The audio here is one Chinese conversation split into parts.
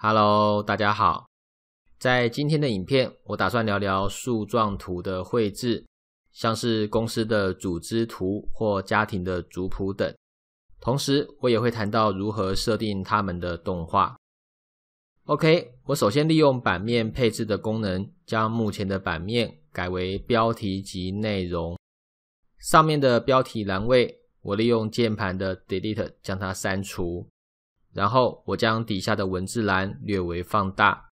Hello，大家好。在今天的影片，我打算聊聊树状图的绘制，像是公司的组织图或家庭的族谱等。同时，我也会谈到如何设定他们的动画。OK，我首先利用版面配置的功能，将目前的版面改为标题及内容。上面的标题栏位，我利用键盘的 Delete 将它删除。然后我将底下的文字栏略为放大。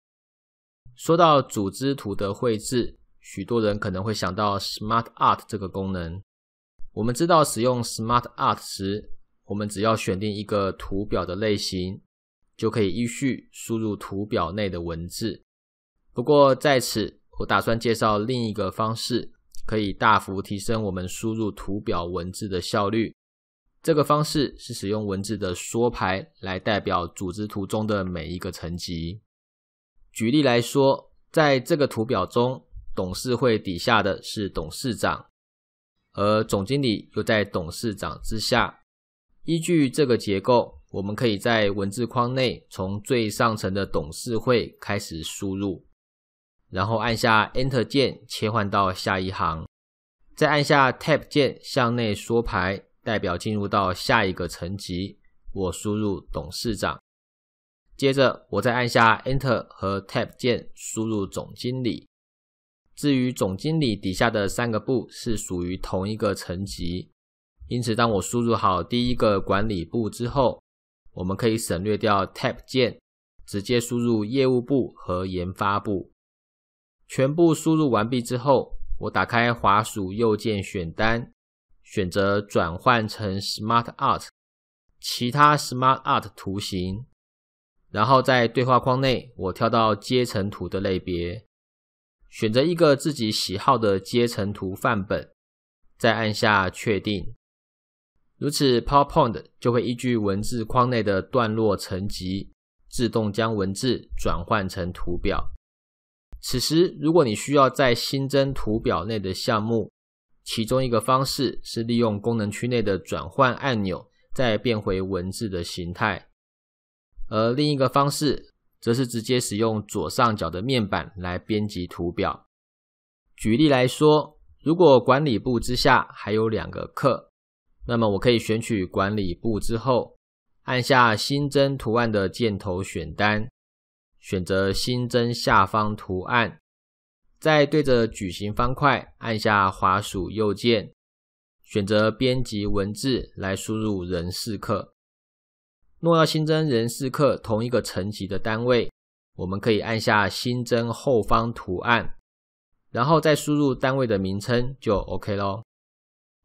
说到组织图的绘制，许多人可能会想到 Smart Art 这个功能。我们知道使用 Smart Art 时，我们只要选定一个图表的类型，就可以依序输入图表内的文字。不过在此，我打算介绍另一个方式，可以大幅提升我们输入图表文字的效率。这个方式是使用文字的缩排来代表组织图中的每一个层级。举例来说，在这个图表中，董事会底下的是董事长，而总经理又在董事长之下。依据这个结构，我们可以在文字框内从最上层的董事会开始输入，然后按下 Enter 键切换到下一行，再按下 Tab 键向内缩排。代表进入到下一个层级。我输入董事长，接着我再按下 Enter 和 Tab 键输入总经理。至于总经理底下的三个部是属于同一个层级，因此当我输入好第一个管理部之后，我们可以省略掉 Tab 键，直接输入业务部和研发部。全部输入完毕之后，我打开滑鼠右键选单。选择转换成 Smart Art，其他 Smart Art 图形，然后在对话框内，我跳到阶层图的类别，选择一个自己喜好的阶层图范本，再按下确定。如此，PowerPoint 就会依据文字框内的段落层级，自动将文字转换成图表。此时，如果你需要在新增图表内的项目，其中一个方式是利用功能区内的转换按钮，再变回文字的形态；而另一个方式，则是直接使用左上角的面板来编辑图表。举例来说，如果管理部之下还有两个课，那么我可以选取管理部之后，按下新增图案的箭头选单，选择新增下方图案。再对着矩形方块按下滑鼠右键，选择编辑文字来输入人事课。若要新增人事课同一个层级的单位，我们可以按下新增后方图案，然后再输入单位的名称就 OK 喽。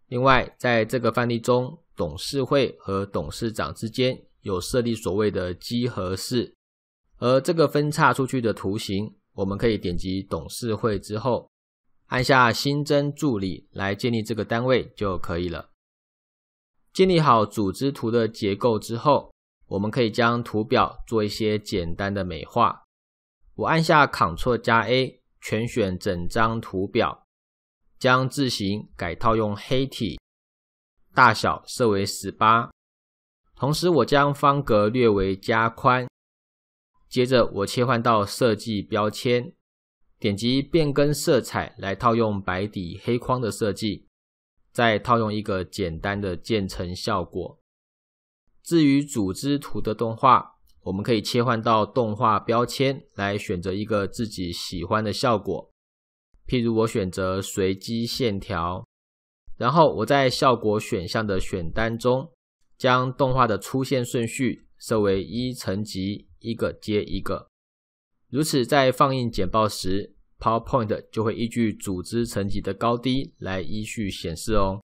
另外，在这个范例中，董事会和董事长之间有设立所谓的集合式，而这个分叉出去的图形。我们可以点击董事会之后，按下新增助理来建立这个单位就可以了。建立好组织图的结构之后，我们可以将图表做一些简单的美化。我按下 Ctrl 加 A 全选整张图表，将字型改套用黑体，大小设为十八，同时我将方格略微加宽。接着我切换到设计标签，点击变更色彩来套用白底黑框的设计，再套用一个简单的渐层效果。至于组织图的动画，我们可以切换到动画标签来选择一个自己喜欢的效果，譬如我选择随机线条，然后我在效果选项的选单中，将动画的出现顺序设为一层级。一个接一个，如此在放映简报时，PowerPoint 就会依据组织层级的高低来依序显示哦。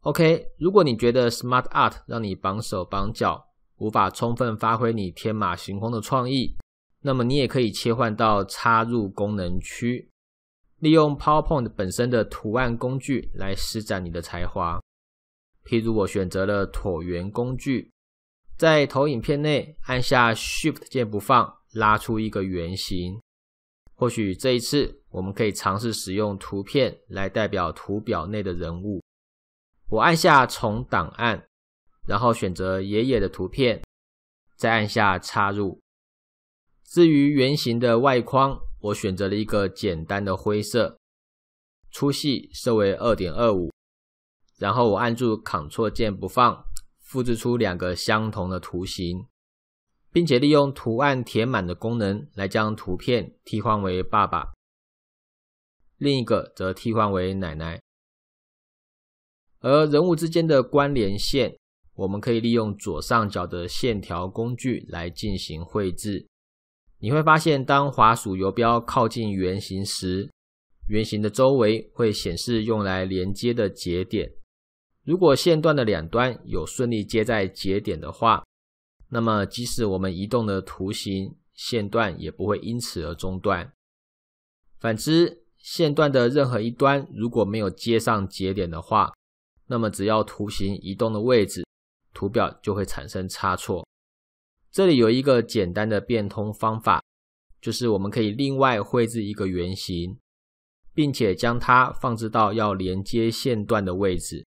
OK，如果你觉得 SmartArt 让你绑手绑脚，无法充分发挥你天马行空的创意，那么你也可以切换到插入功能区，利用 PowerPoint 本身的图案工具来施展你的才华。譬如我选择了椭圆工具。在投影片内按下 Shift 键不放，拉出一个圆形。或许这一次我们可以尝试使用图片来代表图表内的人物。我按下从档案，然后选择爷爷的图片，再按下插入。至于圆形的外框，我选择了一个简单的灰色，粗细设为二点二五，然后我按住 Ctrl 键不放。复制出两个相同的图形，并且利用图案填满的功能来将图片替换为爸爸，另一个则替换为奶奶。而人物之间的关联线，我们可以利用左上角的线条工具来进行绘制。你会发现，当滑鼠游标靠近圆形时，圆形的周围会显示用来连接的节点。如果线段的两端有顺利接在节点的话，那么即使我们移动的图形线段也不会因此而中断。反之，线段的任何一端如果没有接上节点的话，那么只要图形移动的位置，图表就会产生差错。这里有一个简单的变通方法，就是我们可以另外绘制一个圆形，并且将它放置到要连接线段的位置。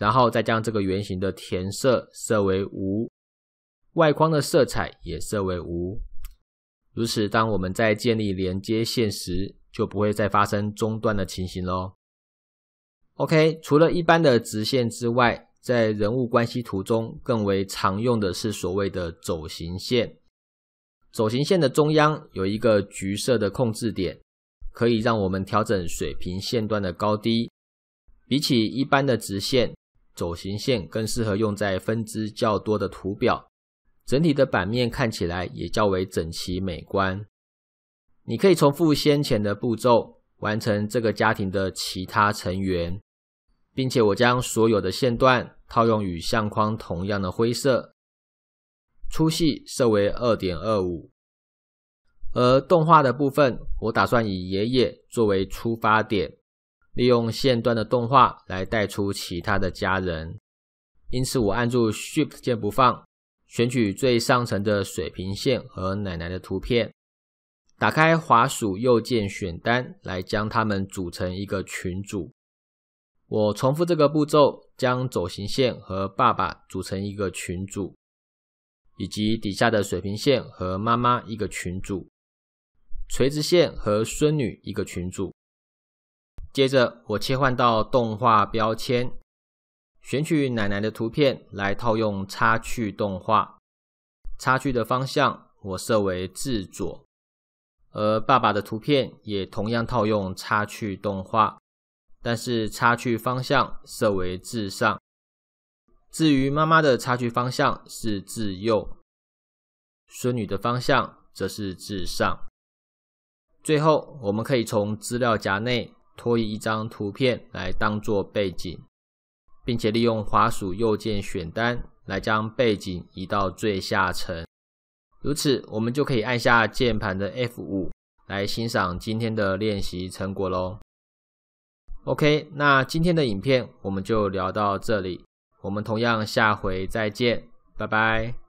然后再将这个圆形的填色设为无，外框的色彩也设为无。如此，当我们在建立连接线时，就不会再发生中断的情形喽。OK，除了一般的直线之外，在人物关系图中更为常用的是所谓的走形线。走形线的中央有一个橘色的控制点，可以让我们调整水平线段的高低。比起一般的直线。走形线更适合用在分支较多的图表，整体的版面看起来也较为整齐美观。你可以重复先前的步骤，完成这个家庭的其他成员，并且我将所有的线段套用与相框同样的灰色，粗细设为二点二五。而动画的部分，我打算以爷爷作为出发点。利用线段的动画来带出其他的家人，因此我按住 Shift 键不放，选取最上层的水平线和奶奶的图片，打开滑鼠右键选单来将它们组成一个群组。我重复这个步骤，将走行线和爸爸组成一个群组，以及底下的水平线和妈妈一个群组，垂直线和孙女一个群组。接着，我切换到动画标签，选取奶奶的图片来套用插曲动画，插曲的方向我设为自左；而爸爸的图片也同样套用插曲动画，但是插曲方向设为自上。至于妈妈的插曲方向是自右，孙女的方向则是自上。最后，我们可以从资料夹内。拖移一张图片来当做背景，并且利用滑鼠右键选单来将背景移到最下层。如此，我们就可以按下键盘的 F 五来欣赏今天的练习成果喽。OK，那今天的影片我们就聊到这里，我们同样下回再见，拜拜。